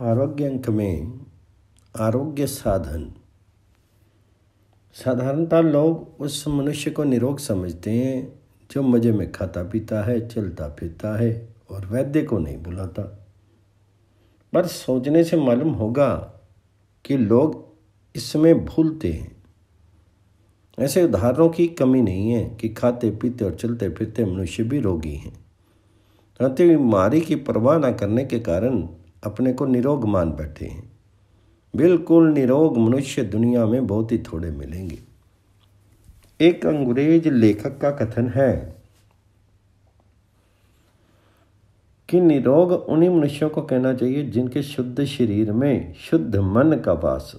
आरोग्य अंक में आरोग्य साधन साधारणतः लोग उस मनुष्य को निरोग समझते हैं जो मज़े में खाता पीता है चलता फिरता है और वैद्य को नहीं बुलाता पर सोचने से मालूम होगा कि लोग इसमें भूलते हैं ऐसे उदाहरणों की कमी नहीं है कि खाते पीते और चलते फिरते मनुष्य भी रोगी हैं अति बीमारी की परवाह न करने के कारण अपने को निरोग मान बैठे हैं बिल्कुल निरोग मनुष्य दुनिया में बहुत ही थोड़े मिलेंगे एक अंग्रेज लेखक का कथन है कि निरोग उन्हीं मनुष्यों को कहना चाहिए जिनके शुद्ध शरीर में शुद्ध मन का वास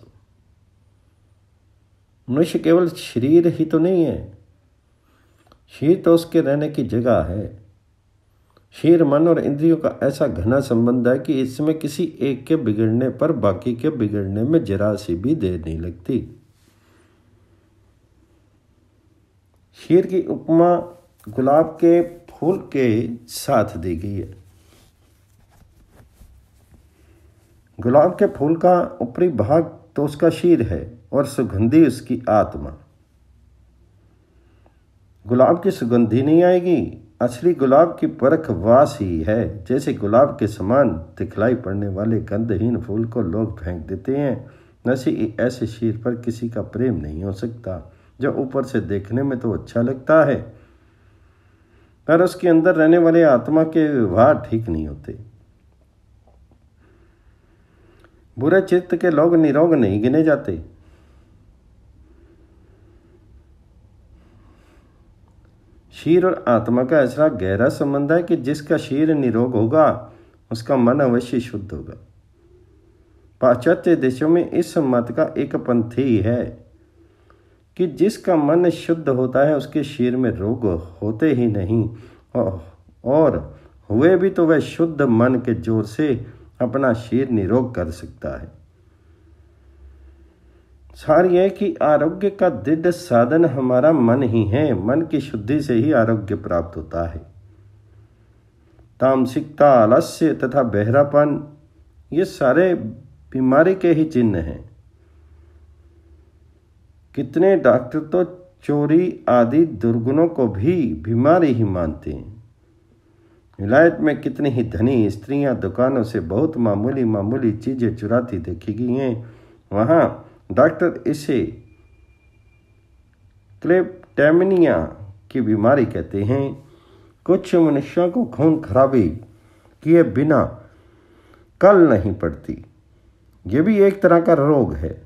मनुष्य केवल शरीर ही तो नहीं है शरीर तो उसके रहने की जगह है शेर मन और इंद्रियों का ऐसा घना संबंध है कि इसमें किसी एक के बिगड़ने पर बाकी के बिगड़ने में जरा सी भी देर नहीं लगती शेर की उपमा गुलाब के फूल के साथ दी गई है गुलाब के फूल का ऊपरी भाग तो उसका शीर है और सुगंधी उसकी आत्मा गुलाब की सुगंधी नहीं आएगी असली गुलाब की परख वास ही है जैसे गुलाब के समान दिखलाई पड़ने वाले गंदहीन फूल को लोग फेंक देते हैं नशे ऐसे शीर पर किसी का प्रेम नहीं हो सकता जो ऊपर से देखने में तो अच्छा लगता है पर उसके अंदर रहने वाले आत्मा के व्यवहार ठीक नहीं होते बुरे चित्त के लोग निरोग नहीं गिने जाते शरीर और आत्मा का ऐसा गहरा संबंध है कि जिसका शरीर निरोग होगा उसका मन अवश्य शुद्ध होगा पाश्चात्य देशों में इस मत का एक पंथ ही है कि जिसका मन शुद्ध होता है उसके शरीर में रोग होते ही नहीं और हुए भी तो वह शुद्ध मन के जोर से अपना शरीर निरोग कर सकता है सार यह कि आरोग्य का दृढ़ साधन हमारा मन ही है मन की शुद्धि से ही आरोग्य प्राप्त होता है तामसिकता आलस्य तथा बहरापन ये सारे बीमारी के ही चिन्ह हैं कितने डॉक्टर तो चोरी आदि दुर्गुणों को भी बीमारी ही मानते हैं विलायत में कितनी ही धनी स्त्रियां दुकानों से बहुत मामूली मामूली चीज़ें चुराती देखी गई हैं वहाँ डॉक्टर इसे क्लेप्टेमनिया की बीमारी कहते हैं कुछ मनुष्यों को खून खराबी किए बिना कल नहीं पड़ती ये भी एक तरह का रोग है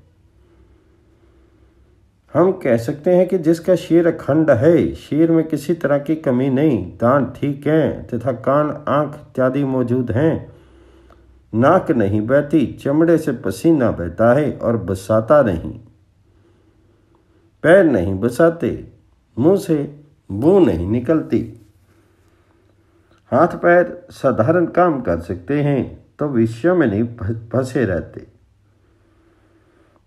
हम कह सकते हैं कि जिसका शीर अखंड है शीर में किसी तरह की कमी नहीं दांत ठीक है तथा कान आंख इत्यादि मौजूद हैं नाक नहीं बहती चमड़े से पसीना बहता है और बसाता नहीं पैर नहीं बसाते मुंह से बू नहीं निकलती हाथ पैर साधारण काम कर सकते हैं तो विषयों में नहीं फंसे रहते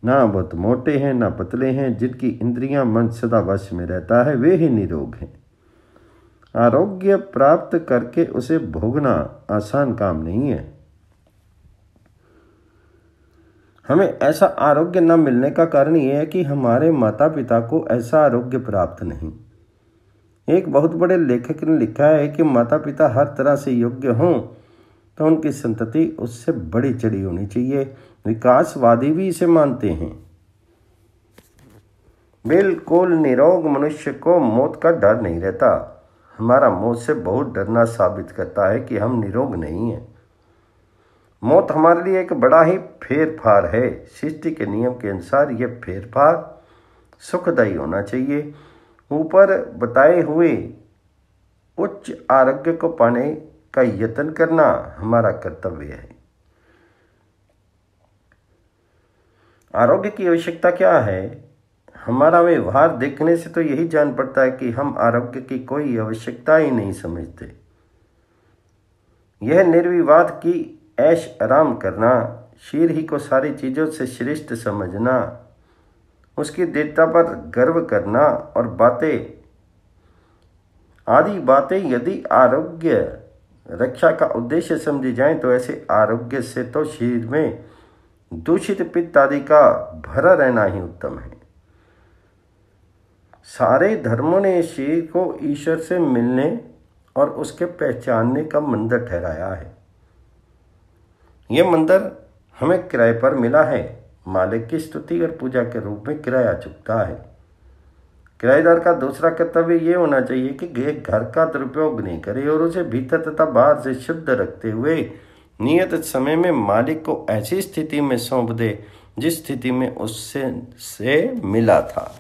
ना बहुत मोटे हैं ना पतले हैं जिनकी इंद्रियां मन सदा वश में रहता है वे ही निरोग हैं आरोग्य प्राप्त करके उसे भोगना आसान काम नहीं है हमें ऐसा आरोग्य न मिलने का कारण ये है कि हमारे माता पिता को ऐसा आरोग्य प्राप्त नहीं एक बहुत बड़े लेखक ने लिखा है कि माता पिता हर तरह से योग्य हों तो उनकी संतति उससे बड़ी चढ़ी होनी चाहिए विकासवादी भी इसे मानते हैं बिल्कुल निरोग मनुष्य को मौत का डर नहीं रहता हमारा मौत से बहुत डरना साबित करता है कि हम निरोग नहीं हैं मौत हमारे लिए एक बड़ा ही फेरफार है सृष्टि के नियम के अनुसार यह फेरफार सुखदायी होना चाहिए ऊपर बताए हुए उच्च आरोग्य को पाने का यत्न करना हमारा कर्तव्य है आरोग्य की आवश्यकता क्या है हमारा व्यवहार देखने से तो यही जान पड़ता है कि हम आरोग्य की कोई आवश्यकता ही नहीं समझते यह निर्विवाद की ऐश आराम करना शीर ही को सारी चीज़ों से श्रेष्ठ समझना उसकी देवता पर गर्व करना और बातें आदि बातें यदि आरोग्य रक्षा का उद्देश्य समझी जाए तो ऐसे आरोग्य से तो शरीर में दूषित पित्त आदि का भरा रहना ही उत्तम है सारे धर्मों ने शरीर को ईश्वर से मिलने और उसके पहचानने का मंदिर ठहराया है ये मंदिर हमें किराए पर मिला है मालिक की स्तुति और पूजा के रूप में किराया चुकता है किराएदार का दूसरा कर्तव्य ये होना चाहिए कि घर का दुरुपयोग नहीं करे और उसे भीतर तथा बाहर से शुद्ध रखते हुए नियत समय में मालिक को ऐसी स्थिति में सौंप दे जिस स्थिति में उससे से मिला था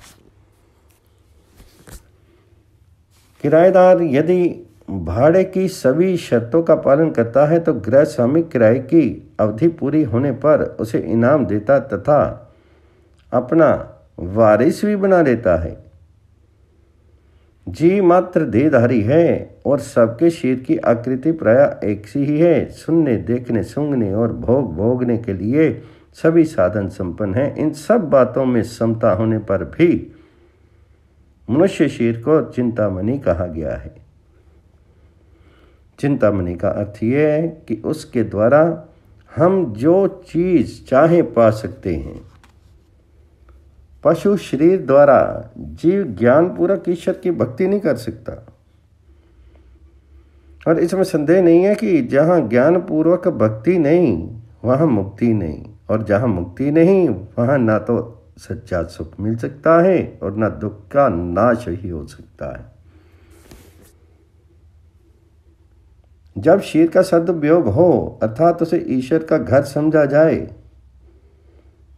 किराएदार यदि भाड़े की सभी शर्तों का पालन करता है तो गृह स्वामी किराए की अवधि पूरी होने पर उसे इनाम देता तथा अपना वारिस भी बना लेता है जी मात्र देहधारी है और सबके शीर की आकृति प्राय एक सी ही है सुनने देखने सुंगने और भोग भोगने के लिए सभी साधन संपन्न हैं इन सब बातों में समता होने पर भी मनुष्य शीर को चिंतामणि कहा गया है चिंतामणि का अर्थ ये है कि उसके द्वारा हम जो चीज चाहे पा सकते हैं पशु शरीर द्वारा जीव ज्ञान पूर्वक ईश्वर की भक्ति नहीं कर सकता और इसमें संदेह नहीं है कि जहाँ ज्ञान पूर्वक भक्ति नहीं वहाँ मुक्ति नहीं और जहाँ मुक्ति नहीं वहाँ ना तो सच्चा सुख मिल सकता है और ना दुख का नाश ही हो सकता है जब शीर का सदुपयोग हो अर्थात उसे ईश्वर का घर समझा जाए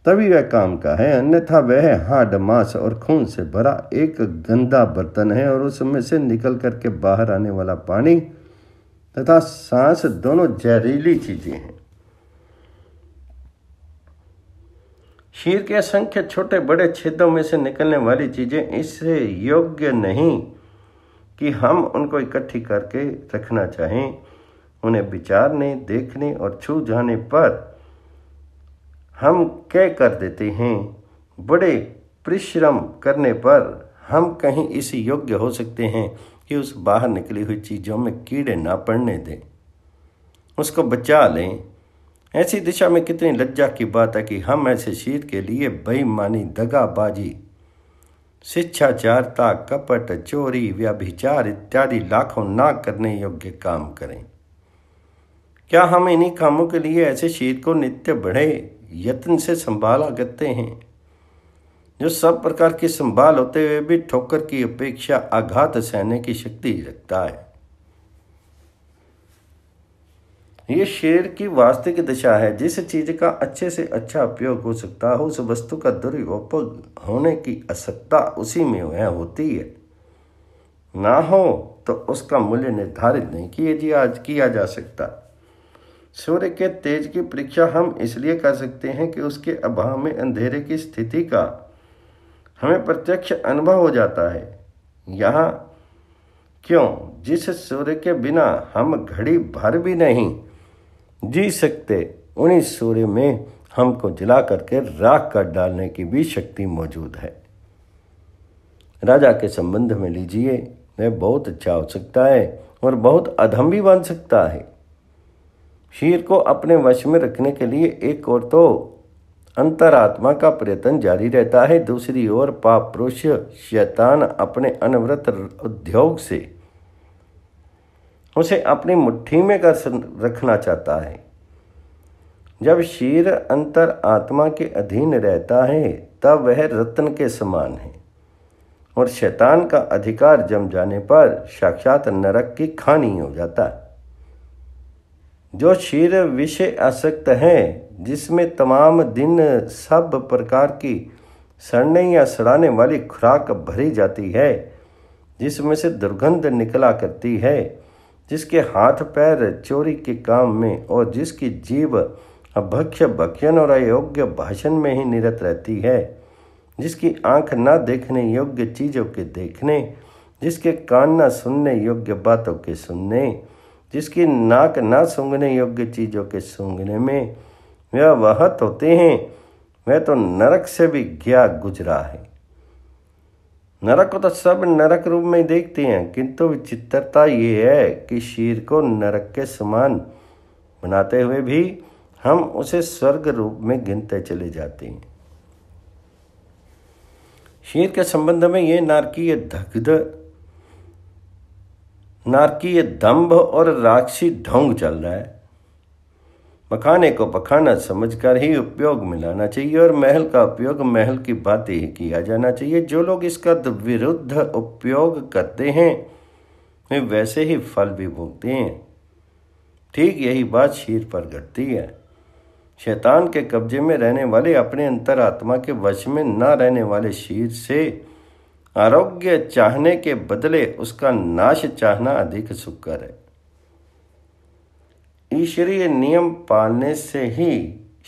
तभी वह काम का है अन्यथा वह हाड मांस और खून से भरा एक गंदा बर्तन है और उसमें से निकल करके बाहर आने वाला पानी तथा सांस दोनों जहरीली चीजें हैं शीर के असंख्य छोटे बड़े छेदों में से निकलने वाली चीजें इससे योग्य नहीं कि हम उनको इकट्ठी करके रखना चाहें उन्हें विचारने देखने और छू जाने पर हम कह कर देते हैं बड़े परिश्रम करने पर हम कहीं इस योग्य हो सकते हैं कि उस बाहर निकली हुई चीज़ों में कीड़े ना पड़ने दें उसको बचा लें ऐसी दिशा में कितनी लज्जा की बात है कि हम ऐसे शीत के लिए बेईमानी दगाबाजी शिक्षाचारता कपट चोरी व्याभिचार इत्यादि लाखों ना करने योग्य काम करें क्या हम इन्हीं कामों के लिए ऐसे शरीर को नित्य बढ़े यत्न से संभाला करते हैं जो सब प्रकार की संभाल होते हुए भी ठोकर की अपेक्षा आघात सहने की शक्ति रखता है ये शेर की वास्तविक दिशा है जिस चीज का अच्छे से अच्छा उपयोग हो सकता हो उस वस्तु का दुरुपयोग होने की असक्ता उसी में वह होती है ना हो तो उसका मूल्य निर्धारित नहीं किया जा सकता सूर्य के तेज की परीक्षा हम इसलिए कर सकते हैं कि उसके अभाव में अंधेरे की स्थिति का हमें प्रत्यक्ष अनुभव हो जाता है यहाँ क्यों जिस सूर्य के बिना हम घड़ी भर भी नहीं जी सकते उन्हीं सूर्य में हमको जला करके राख कर डालने की भी शक्ति मौजूद है राजा के संबंध में लीजिए वह बहुत अच्छा हो सकता है और बहुत अधम भी बन सकता है शीर को अपने वश में रखने के लिए एक और तो अंतरात्मा का प्रयत्न जारी रहता है दूसरी ओर पाप पुरुष शैतान अपने अनवरत उद्योग से उसे अपनी मुट्ठी में कर रखना चाहता है जब शीर अंतर आत्मा के अधीन रहता है तब वह रत्न के समान है और शैतान का अधिकार जम जाने पर साक्षात नरक की खानी हो जाता है जो शीर विषय आसक्त हैं जिसमें तमाम दिन सब प्रकार की सड़ने या सड़ाने वाली खुराक भरी जाती है जिसमें से दुर्गंध निकला करती है जिसके हाथ पैर चोरी के काम में और जिसकी जीव अभक्ष भक्षण और अयोग्य भाषण में ही निरत रहती है जिसकी आंख ना देखने योग्य चीज़ों के देखने जिसके कान ना सुनने योग्य बातों के सुनने जिसकी नाक ना सूंघने योग्य चीज़ों के सूंघने में वह वहत होते हैं वह तो नरक से भी गया गुजरा है नरक को तो सब नरक रूप में देखते हैं किंतु विचित्रता ये है कि शीर को नरक के समान बनाते हुए भी हम उसे स्वर्ग रूप में गिनते चले जाते हैं शीर के संबंध में ये नारकीय दग्ध नारकीय दंभ और राक्षी ढोंग चल रहा है पखाने को पखाना समझकर ही उपयोग में लाना चाहिए और महल का उपयोग महल की बातें ही किया जाना चाहिए जो लोग इसका विरुद्ध उपयोग करते हैं वे वैसे ही फल भी भोगते हैं ठीक यही बात शीर पर घटती है शैतान के कब्जे में रहने वाले अपने अंतरात्मा के वश में ना रहने वाले शीर से आरोग्य चाहने के बदले उसका नाश चाहना अधिक सुखकर है ईश्वरीय नियम पालने से ही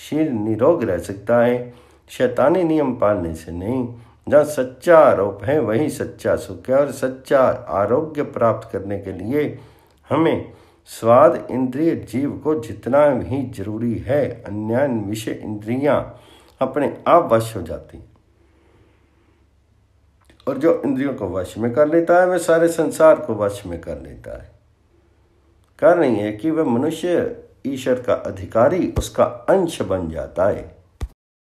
शरीर निरोग रह सकता है शैतानी नियम पालने से नहीं जहाँ सच्चा आरोप है वही सच्चा सुख है और सच्चा आरोग्य प्राप्त करने के लिए हमें स्वाद इंद्रिय जीव को जितना भी जरूरी है अन्य विषय इंद्रियां अपने आप वश हो जाती हैं और जो इंद्रियों को वश में कर लेता है वह सारे संसार को वश में कर लेता है कारण यह कि वह मनुष्य ईश्वर का अधिकारी उसका अंश बन जाता है